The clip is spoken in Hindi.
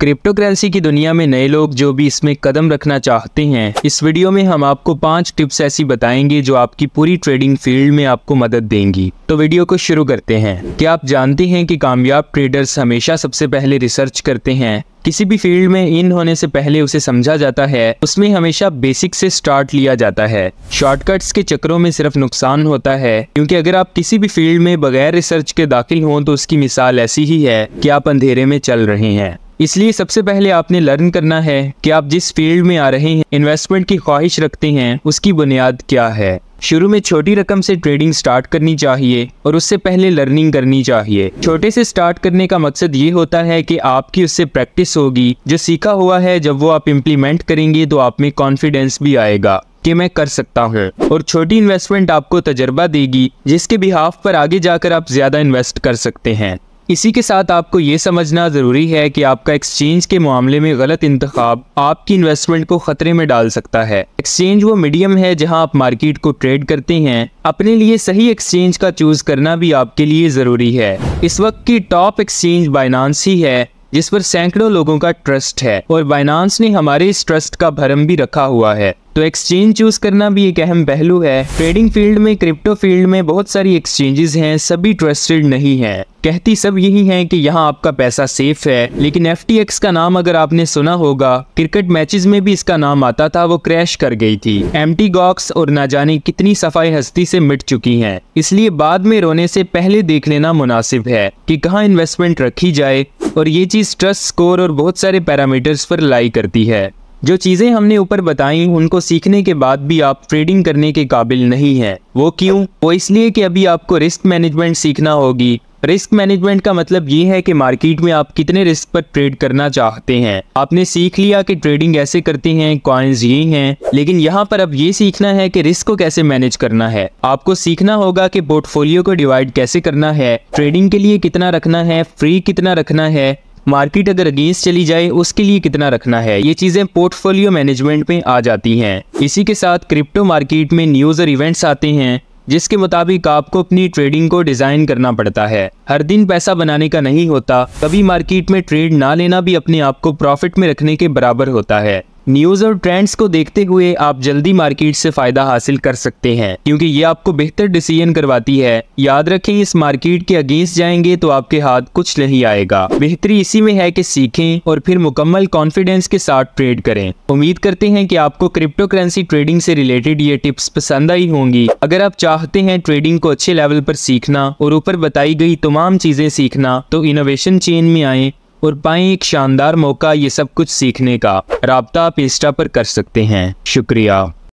क्रिप्टो करेंसी की दुनिया में नए लोग जो भी इसमें कदम रखना चाहते हैं इस वीडियो में हम आपको पांच टिप्स ऐसी बताएंगे जो आपकी पूरी ट्रेडिंग फील्ड में आपको मदद देंगी तो वीडियो को शुरू करते हैं क्या आप जानते हैं कि कामयाब ट्रेडर्स हमेशा सबसे पहले रिसर्च करते हैं किसी भी फील्ड में इन होने से पहले उसे समझा जाता है उसमें हमेशा बेसिक से स्टार्ट लिया जाता है शॉर्टकट्स के चक्रों में सिर्फ नुकसान होता है क्योंकि अगर आप किसी भी फील्ड में बगैर रिसर्च के दाखिल हों तो उसकी मिसाल ऐसी ही है कि आप अंधेरे में चल रहे हैं इसलिए सबसे पहले आपने लर्न करना है कि आप जिस फील्ड में आ रहे हैं इन्वेस्टमेंट की ख्वाहिश रखते हैं उसकी बुनियाद क्या है शुरू में छोटी रकम से ट्रेडिंग स्टार्ट करनी चाहिए और उससे पहले लर्निंग करनी चाहिए छोटे से स्टार्ट करने का मकसद ये होता है कि आपकी उससे प्रैक्टिस होगी जो सीखा हुआ है जब वो आप इम्प्लीमेंट करेंगे तो आप में कॉन्फिडेंस भी आएगा कि मैं कर सकता हूँ और छोटी इन्वेस्टमेंट आपको तजर्बा देगी जिसके बिहाफ पर आगे जाकर आप ज्यादा इन्वेस्ट कर सकते हैं इसी के साथ आपको ये समझना ज़रूरी है कि आपका एक्सचेंज के मामले में गलत इंतखाब आपकी इन्वेस्टमेंट को ख़तरे में डाल सकता है एक्सचेंज वो मीडियम है जहाँ आप मार्केट को ट्रेड करते हैं अपने लिए सही एक्सचेंज का चूज़ करना भी आपके लिए ज़रूरी है इस वक्त की टॉप एक्सचेंज बाइनांस ही है जिस पर सैकड़ों लोगों का ट्रस्ट है और बाइनांस ने हमारे इस ट्रस्ट का भरम भी रखा हुआ है तो एक्सचेंज चूज करना भी एक अहम पहलू है ट्रेडिंग फील्ड में क्रिप्टो फील्ड में बहुत सारी एक्सचेंजेस हैं सभी ट्रस्टेड नहीं हैं कहती सब यही है कि यहाँ आपका पैसा सेफ है लेकिन एफ का नाम अगर आपने सुना होगा क्रिकेट मैचेस में भी इसका नाम आता था वो क्रैश कर गई थी एम गॉक्स और ना जाने कितनी सफाई हस्ती से मिट चुकी हैं इसलिए बाद में रोने से पहले देख लेना मुनासिब है कि कहाँ इन्वेस्टमेंट रखी जाए और ये चीज़ ट्रस्ट स्कोर और बहुत सारे पैरामीटर्स पर लाई करती है जो चीज़ें हमने ऊपर बताई उनको सीखने के बाद भी आप ट्रेडिंग करने के काबिल नहीं हैं वो क्यों वो इसलिए कि अभी आपको रिस्क मैनेजमेंट सीखना होगी रिस्क मैनेजमेंट का मतलब ये है कि मार्केट में आप कितने रिस्क पर ट्रेड करना चाहते हैं आपने सीख लिया कि ट्रेडिंग ऐसे करते हैं कॉइन्स ये हैं लेकिन यहाँ पर अब ये सीखना है कि रिस्क को कैसे मैनेज करना है आपको सीखना होगा कि पोर्टफोलियो को डिवाइड कैसे करना है ट्रेडिंग के लिए कितना रखना है फ्री कितना रखना है मार्केट अगर अगेंस्ट चली जाए उसके लिए कितना रखना है ये चीज़ें पोर्टफोलियो मैनेजमेंट में आ जाती हैं इसी के साथ क्रिप्टो मार्केट में न्यूज़ और इवेंट्स आते हैं जिसके मुताबिक आपको अपनी ट्रेडिंग को डिज़ाइन करना पड़ता है हर दिन पैसा बनाने का नहीं होता कभी मार्केट में ट्रेड ना लेना भी अपने आप को प्रॉफिट में रखने के बराबर होता है न्यूज और ट्रेंड्स को देखते हुए आप जल्दी मार्केट से फायदा हासिल कर सकते हैं क्योंकि ये आपको बेहतर डिसीजन करवाती है याद रखें इस मार्केट के अगेंस्ट जाएंगे तो आपके हाथ कुछ नहीं आएगा बेहतरी इसी में है कि सीखें और फिर मुकम्मल कॉन्फिडेंस के साथ ट्रेड करें उम्मीद करते हैं कि आपको क्रिप्टो करेंसी ट्रेडिंग से रिलेटेड ये टिप्स पसंद आई होंगी अगर आप चाहते हैं ट्रेडिंग को अच्छे लेवल पर सीखना और ऊपर बताई गई तमाम चीजें सीखना तो इनोवेशन चेन में आए और पाए एक शानदार मौका ये सब कुछ सीखने का रबता आप इंस्टा पर कर सकते हैं शुक्रिया